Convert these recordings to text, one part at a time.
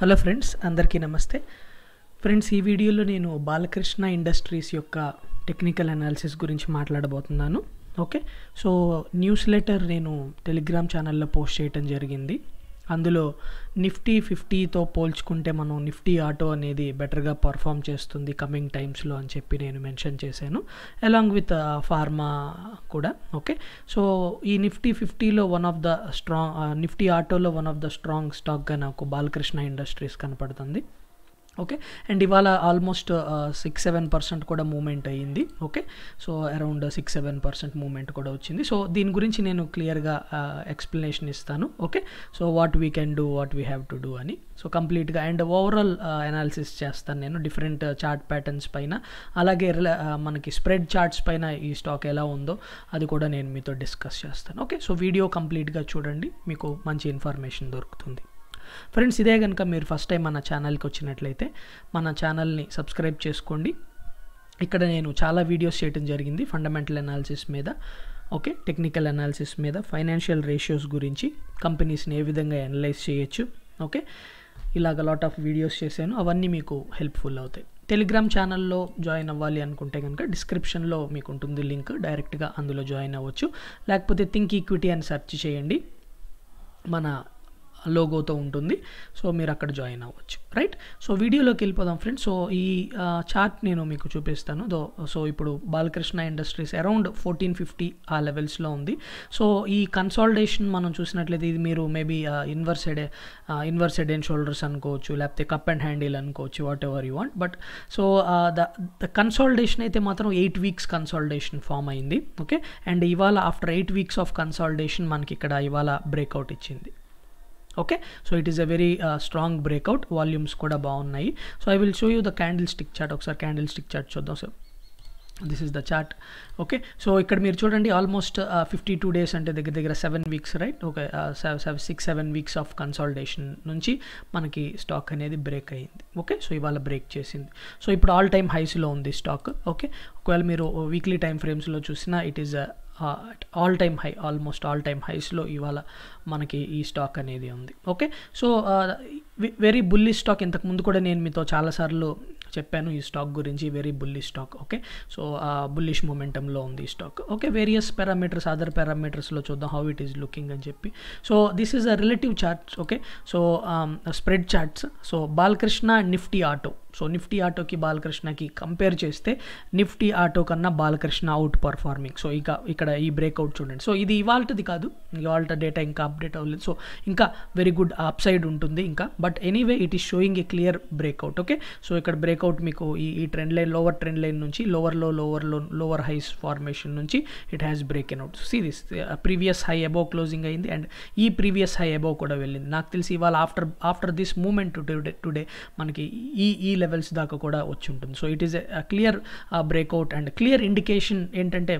hello friends అందరికీ నమస్తే friends ఈ వీడియోలో నేను బాలకృష్ణ ఇండస్ట్రీస్ యొక్క టెక్నికల్ అనాలిసిస్ గురించి మాట్లాడబోతున్నాను ఓకే సో న్యూస్ లెటర్ నేను టెలిగ్రామ్ ఛానల్లో పోస్ట్ చేయటం జరిగింది అందులో నిఫ్టీ ఫిఫ్టీతో పోల్చుకుంటే మనం నిఫ్టీ ఆటో అనేది బెటర్గా పర్ఫామ్ చేస్తుంది కమింగ్ టైమ్స్లో అని చెప్పి నేను మెన్షన్ చేశాను అలాంగ్ విత్ ఫార్మా కూడా ఓకే సో ఈ నిఫ్టీ ఫిఫ్టీలో one of the strong Nifty ఆటోలో వన్ ఆఫ్ ద స్ట్రాంగ్ స్టాక్గా నాకు బాలకృష్ణ ఇండస్ట్రీస్ కనపడుతుంది ఓకే అండ్ ఇవాళ ఆల్మోస్ట్ సిక్స్ సెవెన్ పర్సెంట్ కూడా మూమెంట్ అయ్యింది okay so around six seven percent moment కూడా వచ్చింది సో దీని గురించి నేను క్లియర్గా ఎక్స్ప్లెనేషన్ ఇస్తాను okay so what we can do what we have to do అని సో కంప్లీట్గా అండ్ ఓవరాల్ అనాలిసిస్ చేస్తాను నేను డిఫరెంట్ చార్ట్ ప్యాటర్న్స్ పైన అలాగే మనకి స్ప్రెడ్ చార్ట్స్ పైన ఈ స్టాక్ ఎలా ఉందో అది కూడా నేను మీతో డిస్కస్ చేస్తాను ఓకే సో వీడియో కంప్లీట్గా చూడండి మీకు మంచి ఇన్ఫర్మేషన్ దొరుకుతుంది ఫ్రెండ్స్ ఇదే కనుక మీరు ఫస్ట్ టైం మన ఛానల్కి వచ్చినట్లయితే మన ఛానల్ని సబ్స్క్రైబ్ చేసుకోండి ఇక్కడ నేను చాలా వీడియోస్ చేయడం జరిగింది ఫండమెంటల్ అనాలిసిస్ మీద ఓకే టెక్నికల్ అనాలిసిస్ మీద ఫైనాన్షియల్ రేషియోస్ గురించి కంపెనీస్ని ఏ విధంగా అనలైజ్ చేయొచ్చు ఓకే ఇలాగ లాట్ ఆఫ్ వీడియోస్ చేశాను అవన్నీ మీకు హెల్ప్ఫుల్ అవుతాయి టెలిగ్రామ్ ఛానల్లో జాయిన్ అవ్వాలి అనుకుంటే కనుక డిస్క్రిప్షన్లో మీకు ఉంటుంది లింక్ డైరెక్ట్గా అందులో జాయిన్ అవ్వచ్చు లేకపోతే థింక్ ఈక్విటీ అని సెర్చ్ చేయండి మన లోగోతో ఉంటుంది సో మీరు అక్కడ జాయిన్ అవ్వచ్చు రైట్ సో వీడియోలోకి వెళ్ళిపోదాం ఫ్రెండ్స్ సో ఈ చార్ట్ నేను మీకు చూపిస్తాను దో సో ఇప్పుడు Balakrishna industries around fourteen fifty ఆ లెవెల్స్లో ఉంది సో ఈ కన్సాలిడేషన్ మనం చూసినట్లయితే ఇది మీరు maybe inverse head inverse head and shoulders అనుకోవచ్చు లేకపోతే కప్ అండ్ హ్యాండిల్ అనుకోవచ్చు whatever you want but so the the consolidation అయితే మాత్రం ఎయిట్ వీక్స్ కన్సాలిడేషన్ ఫామ్ అయింది ఓకే అండ్ ఇవాళ after eight weeks of consolidation మనకి ఇక్కడ ఇవాళ బ్రేక్అవుట్ ఇచ్చింది okay so it is a very strong breakout volumes కూడా బాగున్నాయి so I will show you the candlestick chart ఒకసారి క్యాండిల్ స్టిక్ చార్ట్ చూద్దాం sir this is the chart okay so ఇక్కడ మీరు చూడండి ఆల్మోస్ట్ ఫిఫ్టీ టూ డేస్ అంటే దగ్గర దగ్గర seven weeks right okay six seven weeks of consolidation నుంచి మనకి స్టాక్ అనేది బ్రేక్ అయ్యింది ఓకే సో ఇవాళ బ్రేక్ చేసింది సో ఇప్పుడు ఆల్ టైమ్ హైస్లో ఉంది స్టాక్ ఓకే ఒకవేళ మీరు వీక్లీ టైం ఫ్రేమ్స్లో చూసినా it is all time high almost all time హైస్లో ఇవాళ మనకి ఈ స్టాక్ అనేది ఉంది okay so very bully stock ఇంతకుముందు కూడా నేను మీతో చాలాసార్లు చెప్పాను ఈ స్టాక్ గురించి very bully stock okay so bullish మూమెంటంలో ఉంది ఈ stock okay various parameters other పారామీటర్స్లో చూద్దాం హౌ ఇట్ ఈస్ లుకింగ్ అని చెప్పి so this is a relative charts okay so spread charts so Balakrishna Nifty auto so Nifty ఆటోకి బాలకృష్ణకి కంపేర్ చేస్తే నిఫ్టీ ఆటో కన్నా బాలకృష్ణ అవుట్ పర్ఫార్మింగ్ సో ఇక ఇక్కడ ఈ బ్రేక్అవుట్ చూడండి సో ఇది ఇవాళది కాదు ఇవాళ డేటా ఇంకా అప్డేట్ అవ్వలేదు సో ఇంకా వెరీ గుడ్ అప్ సైడ్ ఉంటుంది ఇంకా but anyway it is showing a clear breakout okay so ఇక్కడ బ్రేక్అవుట్ మీకు ఈ ఈ trend line lower trend line నుంచి lower low lower low lower highs formation నుంచి it has break out see this previous high above closing అయింది and ఈ previous high above కూడా వెళ్ళింది నాకు తెలిసి ఇవాళ after after this moment today today మనకి ఈ ఈ లెవెల్ లెవెల్స్ దాకా కూడా వచ్చి ఉంటుంది so it is a clear breakout and clear indication ఏంటంటే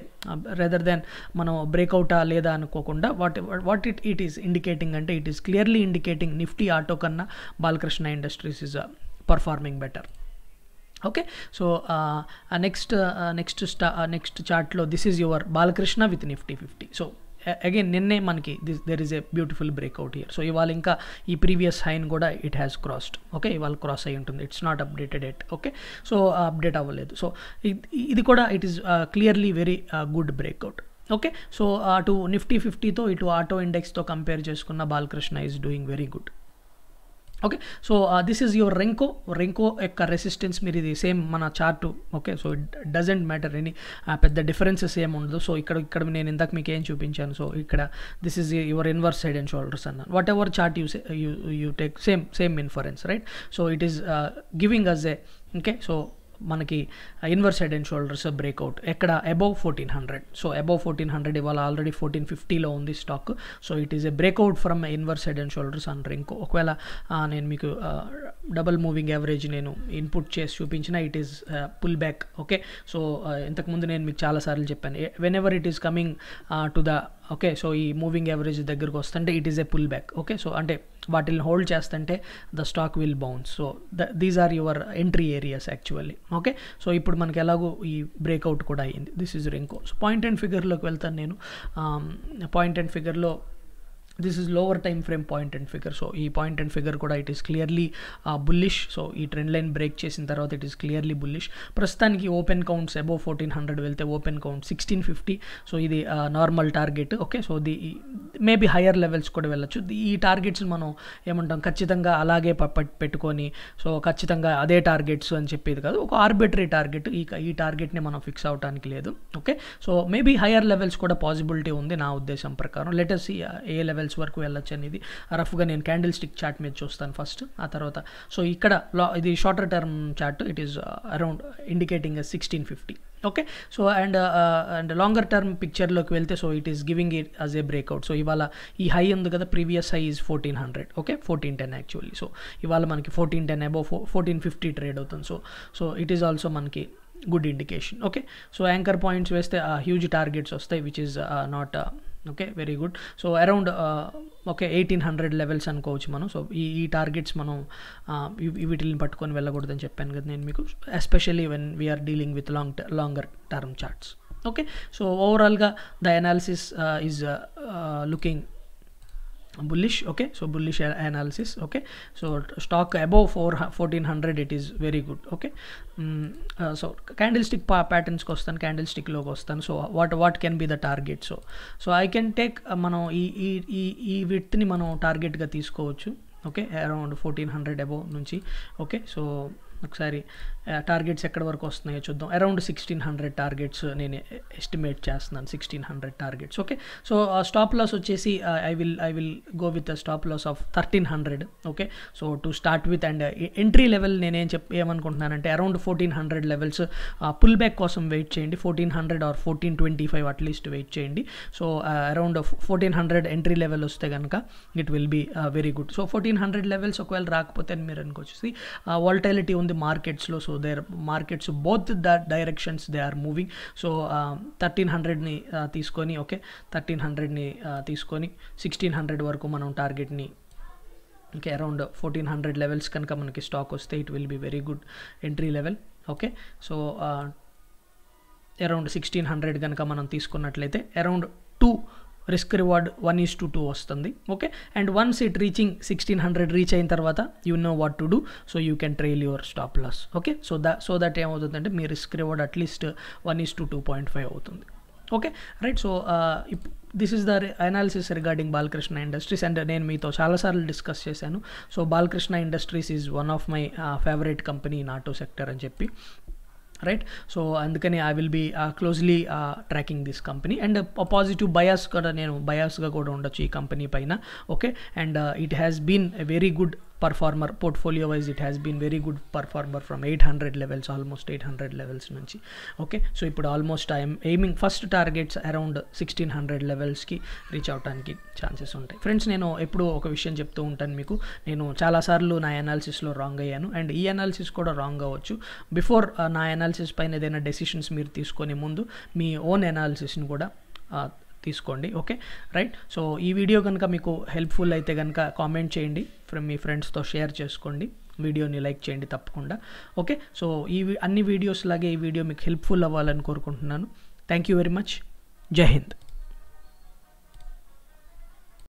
రెదర్ uh, దెన్ మనం బ్రేక్అవుటా లేదా అనుకోకుండా what what it it is indicating అంటే it is clearly indicating Nifty auto కన్నా Balakrishna industries is performing better okay so next next sta next చార్ట్లో this is your Balakrishna with Nifty fifty so again నిన్నే మనకి this there is a beautiful breakout here so ఇవాళ ఇంకా ఈ previous హైన్ కూడా it has crossed okay ఇవాళ cross అయి ఉంటుంది it's not updated at okay so update అవ్వలేదు సో ఇది కూడా it is clearly very good breakout okay so అటు నిఫ్టీ ఫిఫ్టీతో ఇటు ఆటో ఇండెక్స్తో కంపేర్ చేసుకున్న Balakrishna is doing very good okay so this is your renko renko యొక్క రెసిస్టెన్స్ మీరు ఇది సేమ్ మన chart okay so it doesn't matter any పెద్ద డిఫరెన్సెస్ ఏమి ఉండదు సో ఇక్కడ ఇక్కడ నేను ఇందాక మీకు ఏం చూపించాను సో ఇక్కడ this is your inverse side and shoulders అన్నాను whatever chart you you take same same inference right so it is giving us a okay so మనకి inverse head and shoulders breakout ఎక్కడ above fourteen hundred so above fourteen hundred ఇవాళ already fourteen ఫిఫ్టీలో ఉంది stock so it is a breakout from inverse head and shoulders and ఇంకో ఒకవేళ నేను మీకు double moving average నేను ఇన్పుట్ చేసి చూపించిన it is pull back okay so ఇంతకుముందు నేను మీకు చాలాసార్లు చెప్పాను whenever it is coming to the okay so ఈ మూవింగ్ యావరేజ్ దగ్గరకు వస్తుంటే it is a pull back okay so అంటే వాటిని హోల్డ్ చేస్తుంటే the stock will bounce so the these are your entry areas actually okay so ఇప్పుడు మనకి ఎలాగో ఈ బ్రేక్అవుట్ కూడా అయ్యింది this is renko so point and ఫిగర్లోకి వెళ్తాను నేను point and ఫిగర్లో this is lower time frame point and figure so ఈ పాయింట్ అండ్ ఫిగర్ కూడా it is clearly bullish so ఈ ట్రెండ్ లైన్ బ్రేక్ చేసిన తర్వాత ఇట్ ఈస్ క్లియర్లీ బుల్లిష్ ప్రస్తుతానికి open counts above fourteen hundred వెళ్తే open count sixteen fifty so ఇది normal target okay so the maybe higher levels కూడా వెళ్ళచ్చు ఈ టార్గెట్స్ మనం ఏమంటాం ఖచ్చితంగా అలాగే పెట్టుకొని సో ఖచ్చితంగా అదే టార్గెట్స్ అని చెప్పేది కాదు ఒక ఆర్బిటరీ టార్గెట్ ఈ ఈ టార్గెట్ని మనం ఫిక్స్ అవడానికి లేదు okay so maybe higher levels కూడా పాసిబిలిటీ ఉంది నా ఉద్దేశం ప్రకారం లెటర్స్ uh, ఏ లెవెల్స్ వరకు వెళ్ళచ్చు అనేది రఫ్గా నేను క్యాండిల్ స్టిక్ చార్ట్ మీద చూస్తాను ఫస్ట్ ఆ తర్వాత సో ఇక్కడ ఇది shorter term chart it is around indicating sixteen fifty okay so and and longer term పిక్చర్లోకి వెళ్తే so it is giving it as a breakout so ఇవాళ ఈ హై ఉంది కదా previous high is fourteen hundred okay fourteen ten actually so ఇవాళ మనకి fourteen ten fo fourteen fifty trade అవుతుంది so so it is also మనకి good indication okay so anchor points వేస్తే huge targets వస్తాయి which is not okay very good so around okay eighteen hundred levels అనుకోవచ్చు మనం so ఈ ఈ targets మనం వీటిని పట్టుకొని వెళ్ళకూడదని చెప్పాను కదా నేను మీకు especially when we're dealing with long longer term charts okay so ఓవరాల్గా the analysis is looking bullish okay so bullish analysis okay so stock above 4 1400 it is very good okay mm, uh, so candlestick pa patterns వస్తాను candle లో వస్తాను so what what can be the target so so I can take మనం ఈ ఈ ఈ విత్ని మనం టార్గెట్గా తీసుకోవచ్చు okay around fourteen hundred above నుంచి ఓకే సో ఒకసారి టార్గెట్స్ ఎక్కడ వరకు వస్తున్నాయో చూద్దాం అరౌండ్ సిక్స్టీన్ హండ్రెడ్ టార్గెట్స్ నేను ఎస్టిమేట్ చేస్తున్నాను sixteen hundred targets okay so stop loss వచ్చేసి I will I will go with stop loss of thirteen hundred okay so to start with and entry level నేనేం చెప్ ఏమనుకుంటున్నానంటే around fourteen hundred levels pull back కోసం wait చేయండి fourteen hundred or fourteen twenty five at least wait చేయండి so around fourteen hundred entry level వస్తే కనుక it will be very good so fourteen hundred levels ఒకవేళ రాకపోతే మీరు అనుకోవచ్చు వాల్టైలిటీ ఉంది ఉంది మార్కెట్స్లో so there markets both the directions they are moving so thirteen హండ్రెడ్ని తీసుకొని ఓకే థర్టీన్ హండ్రెడ్ని తీసుకొని సిక్స్టీన్ హండ్రెడ్ వరకు మనం టార్గెట్ని okay around fourteen hundred levels కనుక మనకి స్టాక్ వస్తే it will be very good entry level okay so around sixteen hundred కనుక మనం తీసుకున్నట్లయితే around two risk reward one is to two వస్తుంది okay and once it reaching sixteen hundred reach అయిన తర్వాత you know what to do so you can trail your stop loss okay so the so that ఏమవుతుందంటే మీ risk reward at least one is to two point five అవుతుంది okay right so this is the analysis regarding Balakrishna industries and నేను మీతో చాలాసార్లు discuss చేశాను so Balakrishna industries is one of my favourite company in auto sector అని చెప్పి right so అందుకని I will be closely tracking this company and positive bias కూడా నేను బయాస్గా కూడా ఉండొచ్చు ఈ కంపెనీ పైన okay and it has been a very good performer portfolio wise it has been very good performer from eight hundred levels almost eight hundred levels నుంచి okay so ఇప్పుడు almost I'm aiming first targets around sixteen hundred లెవెల్స్కి reach అవడానికి chances ఉంటాయి friends నేను ఎప్పుడూ ఒక విషయం చెప్తూ ఉంటాను మీకు నేను చాలాసార్లు నా అనాలిసిస్లో రాంగ్ అయ్యాను అండ్ ఈ అనాలిసిస్ కూడా రాంగ్ అవ్వచ్చు బిఫోర్ నా అనాలిసిస్ పైన ఏదైనా డెసిషన్స్ మీరు తీసుకునే ముందు మీ ఓన్ అనాలిసిస్ని కూడా తీసుకోండి ఓకే రైట్ సో ఈ వీడియో కనుక మీకు హెల్ప్ఫుల్ అయితే కనుక కామెంట్ చేయండి మీ ఫ్రెండ్స్తో షేర్ చేసుకోండి వీడియోని లైక్ చేయండి తప్పకుండా ఓకే సో ఈ అన్ని వీడియోస్ లాగే ఈ వీడియో మీకు హెల్ప్ఫుల్ అవ్వాలని కోరుకుంటున్నాను థ్యాంక్ యూ వెరీ మచ్ జై హింద్